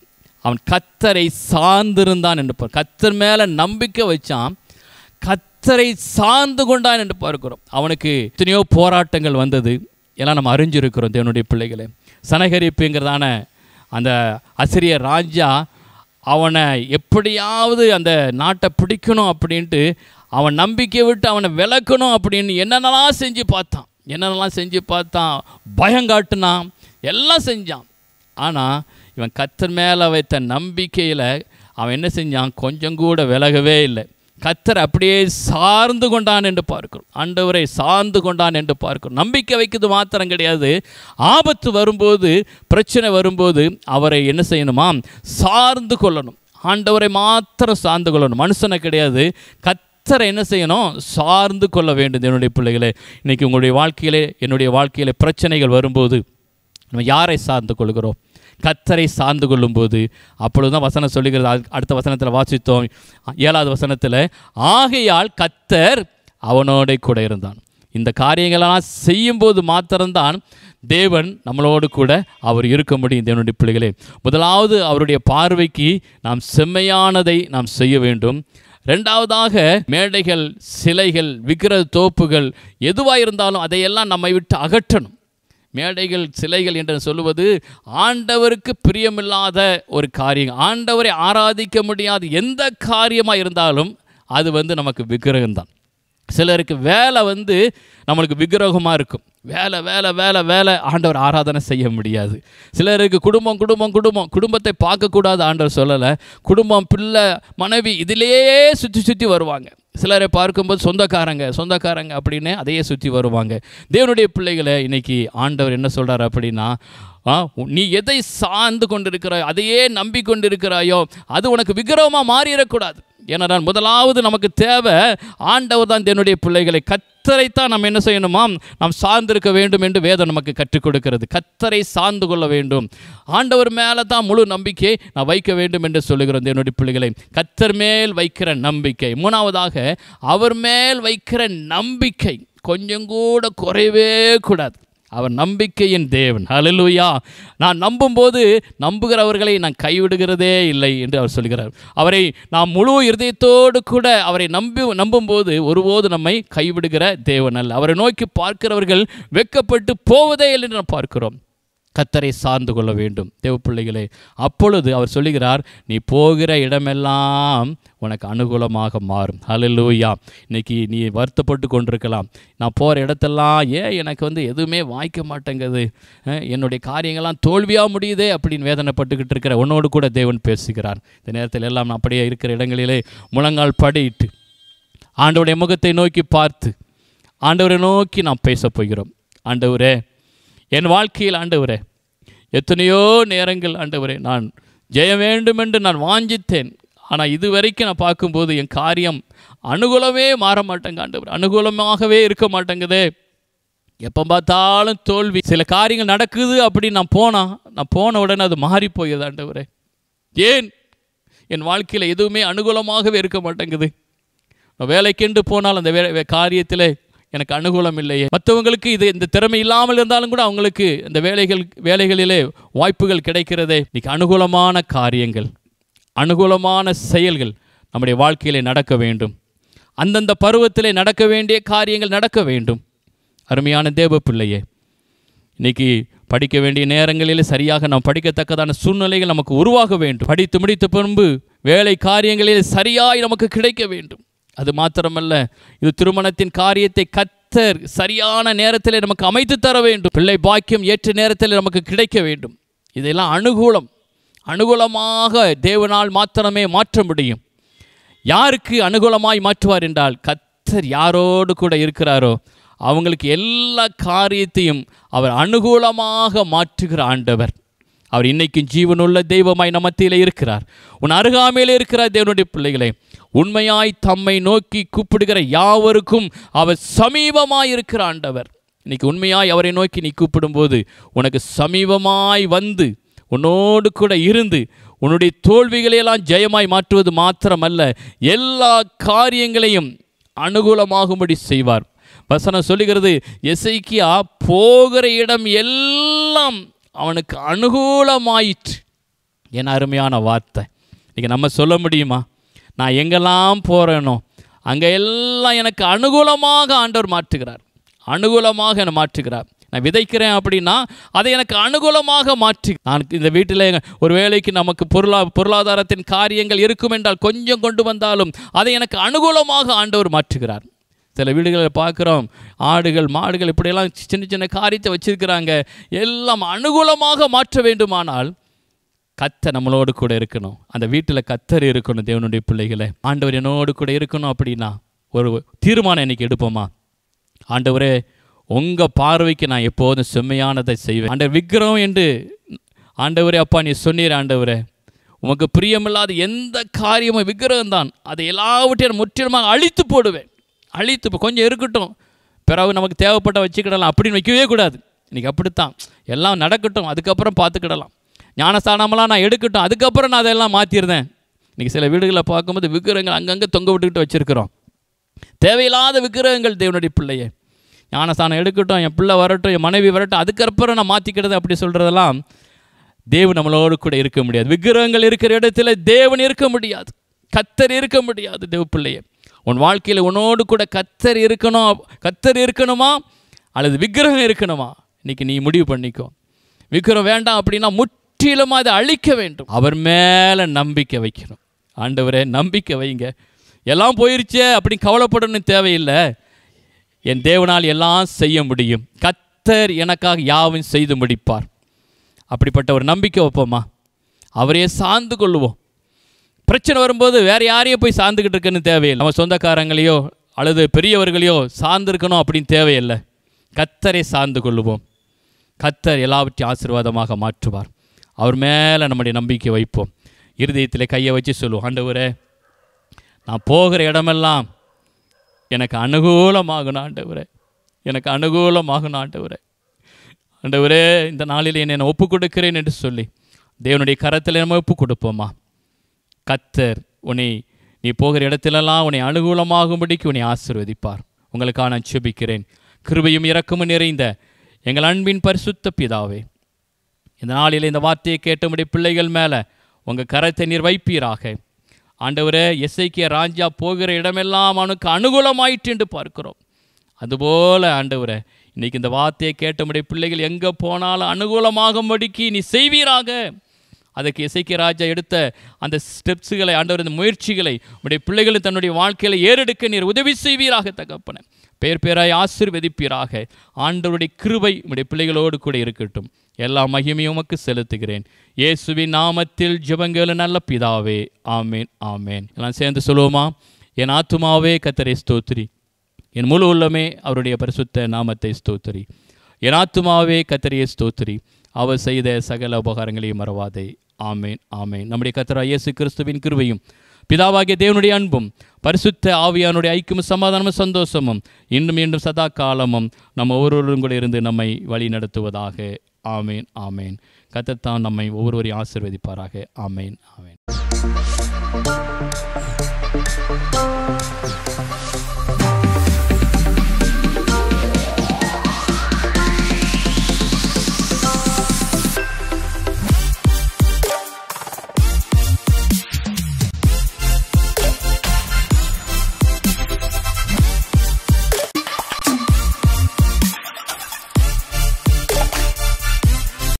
அவன் கத்தரை சார்ந்திருந்தான் என்று கத்தர் மேல நம்பிக்கை வச்சான் கத்தரை சார்ந்து கொண்டான் என்று பார்க்கிறோம் அவனுக்கு எத்தனையோ போராட்டங்கள் வந்தது எல்லாம் நம்ம அறிஞ்சிருக்கிறோம் தேவனுடைய பிள்ளைகளை சனகரிப்புங்கிறதான அந்த அசிரிய ராஜா அவனை எப்படியாவது அந்த நாட்டை பிடிக்கணும் அப்படின்ட்டு அவன் நம்பிக்கை விட்டு அவனை விளக்கணும் அப்படின்னு என்னென்னலாம் செஞ்சு பார்த்தான் என்னென்னலாம் செஞ்சு பார்த்தான் பயம் காட்டினான் எல்லாம் செஞ்சான் ஆனால் இவன் கத்தர் மேலே வைத்த நம்பிக்கையில் அவன் என்ன செஞ்சான் கொஞ்சம் கூட விலகவே இல்லை கத்தர் அப்படியே சார்ந்து கொண்டான் என்று பார்க்கிறோம் ஆண்டவரை சார்ந்து கொண்டான் என்று பார்க்கிறோம் நம்பிக்கை வைக்கிறது மாத்திரம் கிடையாது ஆபத்து வரும்போது பிரச்சனை வரும்போது அவரை என்ன செய்யணுமா சார்ந்து கொள்ளணும் ஆண்டவரை மாத்திரம் சார்ந்து கொள்ளணும் மனுஷனை கிடையாது கத் கத்தரை என்ன செய்யணும் சார்ந்து கொள்ள வேண்டும் என்னுடைய பிள்ளைகளை இன்றைக்கி உங்களுடைய வாழ்க்கையிலே என்னுடைய வாழ்க்கையிலே பிரச்சனைகள் வரும்போது நம்ம யாரை சார்ந்து கொள்கிறோம் கத்தரை சார்ந்து கொள்ளும்போது அப்பொழுது தான் வசனம் சொல்லுகிறது அடுத்த வசனத்தில் வாசித்தோம் ஏழாவது வசனத்தில் ஆகையால் கத்தர் அவனோட கூட இருந்தான் இந்த காரியங்களெல்லாம் செய்யும்போது மாத்திரம்தான் தேவன் நம்மளோடு கூட அவர் இருக்க முடியும் தேவனுடைய பிள்ளைகளே முதலாவது அவருடைய பார்வைக்கு நாம் செம்மையானதை நாம் செய்ய வேண்டும் ரெண்டாவதாக மேடைகள் சிலைகள் விக்கிரக தோப்புகள் எதுவாக இருந்தாலும் அதையெல்லாம் நம்மை விட்டு அகற்றணும் மேடைகள் சிலைகள் என்று சொல்லுவது ஆண்டவருக்கு பிரியமில்லாத ஒரு காரியம் ஆண்டவரை ஆராதிக்க முடியாத எந்த காரியமாக இருந்தாலும் அது வந்து நமக்கு விக்கிரகம்தான் சிலருக்கு வேலை வந்து நம்மளுக்கு விக்கிரகமாக இருக்கும் வேலை வேலை வேலை வேலை ஆண்டவர் ஆராதனை செய்ய முடியாது சிலருக்கு குடும்பம் குடும்பம் குடும்பம் குடும்பத்தை பார்க்கக்கூடாது ஆண்டவர் சொல்லலை குடும்பம் பிள்ளை மனைவி இதிலேயே சுற்றி சுற்றி வருவாங்க சிலரை பார்க்கும்போது சொந்தக்காரங்க சொந்தக்காரங்க அப்படின்னு அதையே சுற்றி வருவாங்க தேவனுடைய பிள்ளைகளை இன்றைக்கி ஆண்டவர் என்ன சொல்கிறார் அப்படின்னா நீ எதை சார்ந்து கொண்டிருக்கிறாயோ அதையே நம்பி கொண்டிருக்கிறாயோ அது உனக்கு விக்கிரகமாக மாறிடக்கூடாது ஏன்னா முதலாவது நமக்கு தேவை ஆண்டவர் தான் தன்னுடைய பிள்ளைகளை கத்தரைத்தான் நம்ம என்ன செய்யணுமாம் நாம் சார்ந்திருக்க வேண்டும் என்று வேதம் நமக்கு கற்றுக் கொடுக்கிறது கத்தரை சார்ந்து கொள்ள வேண்டும் ஆண்டவர் மேலே தான் முழு நம்பிக்கையை நான் வைக்க வேண்டும் என்று சொல்லுகிறோம் என்னுடைய பிள்ளைகளை கத்தர் மேல் வைக்கிற நம்பிக்கை மூணாவதாக அவர் மேல் வைக்கிற நம்பிக்கை கொஞ்சம் கூட குறைவே கூடாது அவர் நம்பிக்கையின் தேவன் அலலுயா நான் நம்பும்போது நம்புகிறவர்களை நான் கைவிடுகிறதே இல்லை என்று அவர் சொல்கிறார் அவரை நாம் முழு இருதயத்தோடு கூட அவரை நம்பி நம்பும்போது ஒருபோது நம்மை கைவிடுகிற தேவன் அல்ல அவரை நோக்கி பார்க்கிறவர்கள் வெக்கப்பட்டு போவதே இல்லை என்று நாம் பார்க்கிறோம் கத்தரை சார்ந்து கொள்ள வேண்டும் தேவப்பிள்ளைகளே அப்பொழுது அவர் சொல்லுகிறார் நீ போகிற இடமெல்லாம் உனக்கு அனுகூலமாக மாறும் ஹலலூயா இன்னைக்கு நீ வருத்தப்பட்டு கொண்டிருக்கலாம் நான் போகிற இடத்தெல்லாம் ஏன் எனக்கு வந்து எதுவுமே வாய்க்க மாட்டேங்குது என்னுடைய காரியங்கள்லாம் தோல்வியாக முடியுதே அப்படின்னு வேதனைப்பட்டுக்கிட்டு இருக்கிற உன்னோடு கூட தேவன் பேசுகிறார் இந்த நேரத்தில் எல்லாம் நான் அப்படியே இருக்கிற இடங்களிலே முழங்கால் படிட்டு ஆண்டவருடைய முகத்தை நோக்கி பார்த்து ஆண்டவரை நோக்கி நாம் பேசப் போகிறோம் ஆண்டவரே என் வாழ்க்கையில் ஆண்டவரே எத்தனையோ நேரங்கள் ஆண்டவரே நான் ஜெய வேண்டும் என்று நான் வாஞ்சித்தேன் ஆனால் இதுவரைக்கும் நான் பார்க்கும்போது என் காரியம் அனுகூலமே மாற மாட்டேங்க ஆண்டவர் அனுகூலமாகவே இருக்க மாட்டேங்குதே எப்போ பார்த்தாலும் தோல்வி சில காரியங்கள் நடக்குது அப்படின்னு நான் போனால் நான் போன உடனே அது மாறி போகுது ஆண்டவரே ஏன் என் வாழ்க்கையில் எதுவுமே அனுகூலமாகவே இருக்க மாட்டேங்குது வேலைக்கென்று போனால் அந்த வே காரியத்தில் எனக்கு அனுகூலம் இல்லையே மற்றவங்களுக்கு இது இந்த திறமை இல்லாமல் இருந்தாலும் கூட அவங்களுக்கு இந்த வேலைகள் வேலைகளிலே வாய்ப்புகள் கிடைக்கிறதே இன்றைக்கி அனுகூலமான காரியங்கள் அனுகூலமான செயல்கள் நம்முடைய வாழ்க்கையிலே நடக்க வேண்டும் அந்தந்த பருவத்திலே நடக்க வேண்டிய காரியங்கள் நடக்க வேண்டும் அருமையான தேவ பிள்ளையே இன்றைக்கி படிக்க வேண்டிய நேரங்களிலே சரியாக நாம் படிக்கத்தக்கதான சூழ்நிலைகள் நமக்கு உருவாக வேண்டும் படித்து முடித்த பின்பு வேலை காரியங்களில் சரியாய் நமக்கு கிடைக்க வேண்டும் அது மாத்திரமல்ல இது திருமணத்தின் காரியத்தை கத்தர் சரியான நேரத்தில் நமக்கு அமைத்து தர வேண்டும் பிள்ளை பாக்கியம் ஏற்ற நேரத்தில் நமக்கு கிடைக்க வேண்டும் இதெல்லாம் அனுகூலம் அனுகூலமாக தேவனால் மாத்திரமே மாற்ற முடியும் யாருக்கு அனுகூலமாய் மாற்றுவார் என்றால் கத்தர் யாரோடு கூட இருக்கிறாரோ அவங்களுக்கு எல்லா காரியத்தையும் அவர் அனுகூலமாக மாற்றுகிற ஆண்டவர் அவர் இன்னைக்கும் ஜீவனுள்ள தெய்வமாய் நம்மத்தியில் இருக்கிறார் உன் அருகாமையில் இருக்கிறார் தேவனுடைய பிள்ளைகளை உண்மையாய் தம்மை நோக்கி கூப்பிடுகிற யாவருக்கும் அவர் சமீபமாயிருக்கிற ஆண்டவர் இன்னைக்கு உண்மையாய் அவரை நோக்கி நீ கூப்பிடும்போது உனக்கு சமீபமாய் வந்து உன்னோடு கூட இருந்து உன்னுடைய தோல்விகளையெல்லாம் ஜெயமாய் மாற்றுவது மாத்திரமல்ல எல்லா காரியங்களையும் அனுகூலமாகும்படி செய்வார் வசனம் சொல்லுகிறது எசைக்கியா போகிற இடம் எல்லாம் அவனுக்கு அனுகூலமாயிற்று என் அருமையான வார்த்தை இன்றைக்கி நம்ம சொல்ல முடியுமா நான் எங்கெல்லாம் போகிறேனோ அங்கே எல்லாம் எனக்கு அனுகூலமாக ஆண்டவர் மாற்றுகிறார் அனுகூலமாக என்னை மாற்றுகிறார் நான் விதைக்கிறேன் அப்படின்னா அதை எனக்கு அனுகூலமாக மாற்றி நான் இந்த வீட்டில் ஒரு வேலைக்கு நமக்கு பொருளா பொருளாதாரத்தின் காரியங்கள் இருக்கும் என்றால் கொஞ்சம் கொண்டு வந்தாலும் அதை எனக்கு அனுகூலமாக ஆண்டவர் மாற்றுகிறார் சில வீடுகளை பார்க்குறோம் ஆடுகள் மாடுகள் இப்படியெல்லாம் சின்ன சின்ன காரியத்தை வச்சுருக்கிறாங்க எல்லாம் அனுகூலமாக மாற்ற வேண்டுமானால் கத்த நம்மளோடு கூட இருக்கணும் அந்த வீட்டில் கத்தர் இருக்கணும் தேவனுடைய பிள்ளைகளை ஆண்டவர் என்னோடு கூட இருக்கணும் அப்படின்னா ஒரு தீர்மானம் இன்னைக்கு எடுப்போமா ஆண்டவரே உங்கள் பார்வைக்கு நான் எப்போதும் செம்மையானதை செய்வேன் ஆண்டவர் விக்கிரகம் என்று ஆண்டவரே அப்பா நீ சொன்னீர் ஆண்டவரே உமக்கு பிரியமில்லாத எந்த காரியமும் விக்கிரகம் தான் அதை எல்லாவற்றையும் முற்றிலுமாக அழித்து போடுவேன் அழித்து கொஞ்சம் இருக்கட்டும் பிறகு நமக்கு தேவைப்பட்ட வச்சுக்கிடலாம் அப்படின்னு வைக்கவே கூடாது இன்றைக்கி அப்படித்தான் எல்லாம் நடக்கட்டும் அதுக்கப்புறம் பார்த்துக்கிடலாம் ஞானஸ்தானமெல்லாம் நான் எடுக்கட்டும் அதுக்கப்புறம் நான் அதெல்லாம் மாற்றிருந்தேன் இன்றைக்கி சில வீடுகளை பார்க்கும்போது விக்கிரகங்கள் அங்கங்கே தொங்க விட்டுக்கிட்டு வச்சுருக்கிறோம் தேவையில்லாத விக்கிரகங்கள் தேவனுடைய பிள்ளையே ஞானஸ்தானம் எடுக்கட்டும் என் பிள்ளை வரட்டும் என் மனைவி வரட்டும் அதுக்கப்புறம் நான் மாற்றிக்கிறது அப்படி சொல்கிறதெல்லாம் தேவன் நம்மளோடு கூட இருக்க முடியாது விக்கிரகங்கள் இருக்கிற இடத்துல தேவன் இருக்க முடியாது கத்தர் இருக்க முடியாது தேவ பிள்ளையே உன் வாழ்க்கையில் உன்னோடு கூட கத்தர் இருக்கணும் கத்தர் இருக்கணுமா அல்லது விக்கிரகம் இருக்கணுமா இன்றைக்கி நீ முடிவு பண்ணிக்கோ விக்கிரம் வேண்டாம் அப்படின்னா முற்றிலும் அதை அழிக்க வேண்டும் அவர் மேலே நம்பிக்கை வைக்கணும் ஆண்டவரே நம்பிக்கை வைங்க எல்லாம் போயிருச்சே அப்படி கவலைப்படணும் தேவையில்லை என் தேவனால் எல்லாம் செய்ய முடியும் கத்தர் எனக்காக யாவும் செய்து முடிப்பார் அப்படிப்பட்ட ஒரு நம்பிக்கை வைப்போமா அவரையே சார்ந்து கொள்வோம் பிரச்சனை வரும்போது வேறு யாரையும் போய் சார்ந்துக்கிட்டு இருக்குன்னு தேவையில்லை நம்ம சொந்தக்காரங்களையோ அல்லது பெரியவர்களையோ சார்ந்திருக்கணும் அப்படின்னு தேவையில்லை கத்தரை சார்ந்து கொள்வோம் கத்தர் எல்லாவற்றையும் ஆசீர்வாதமாக மாற்றுவார் அவர் மேலே நம்முடைய நம்பிக்கை வைப்போம் இருதயத்தில் கையை வச்சு சொல்லுவோம் ஆண்டவரே நான் போகிற இடமெல்லாம் எனக்கு அனுகூலமாகணும் ஆண்டவரே எனக்கு அனுகூலமாகணும் ஆண்டவரே ஆண்டவரே இந்த நாளில் என்னை ஒப்பு கொடுக்கிறேன் என்று சொல்லி தேவனுடைய கரத்தில் நம்ம ஒப்பு கொடுப்போமா கத்தர் உன்னை நீ போகிற இடத்திலெல்லாம் உன்னை அனுகூலமாகும்படிக்கு உன்னை ஆசிர்வதிப்பார் உங்களுக்காக நான் செபிக்கிறேன் கிருபையும் இறக்கமும் நிறைந்த எங்கள் அன்பின் பரிசுத்த பிதாவே இந்த நாளில் இந்த வார்த்தையை கேட்டபடி பிள்ளைகள் மேலே உங்கள் கரத்தை நீர் வைப்பீராக ஆண்டவரே எஸ்ஐக்கிய ராஜா போகிற இடமெல்லாம் அவனுக்கு அனுகூலமாயிற்று என்று பார்க்கிறோம் அதுபோல் ஆண்டவரே இன்றைக்கி இந்த வார்த்தையை கேட்டபடி பிள்ளைகள் எங்கே போனாலும் அனுகூலமாகும்படிக்கு நீ செய்வீராக அதுக்கு இசைக்கிய ராஜா எடுத்த அந்த ஸ்டெப்ஸுகளை ஆண்டவர் இந்த முயற்சிகளை உடைய பிள்ளைகளை தன்னுடைய வாழ்க்கையில் ஏறெடுக்க நீர் உதவி செய்வீராக தகப்பன பேர் பேராய் ஆசிர்வதிப்பீராக ஆண்டவருடைய கிருபை உடைய பிள்ளைகளோடு கூட இருக்கட்டும் எல்லா மகிமையும் உமக்கு செலுத்துகிறேன் இயேசுவின் நாமத்தில் ஜபங்கள் நல்ல பிதாவே ஆமேன் ஆமேன் எல்லாம் சேர்ந்து சொல்லுவோமா என் ஆத்துமாவே கத்தரை ஸ்தோத்திரி என் முழு உள்ளமே அவருடைய பரிசுத்த நாமத்தை ஸ்தோத்திரி என் ஆத்துமாவே கத்தரையே ஸ்தோத்திரி அவர் செய்த சகல உபகாரங்களையும் மறவாதே ஆமேன் ஆமேன் நம்முடைய கத்தரா இயேசு கிறிஸ்துவின் கிருவையும் பிதாவாகிய தேவனுடைய அன்பும் பரிசுத்த ஆவியானுடைய ஐக்கியமும் சமாதானமும் சந்தோஷமும் இன்னும் இன்னும் சதா காலமும் நம்ம ஒவ்வொருவரும் கூட இருந்து நம்மை வழி நடத்துவதாக ஆமேன் ஆமேன் கத்தத்தான் நம்மை ஒவ்வொருவரையும் ஆசிர்வதிப்பாராக ஆமேன் ஆமேன்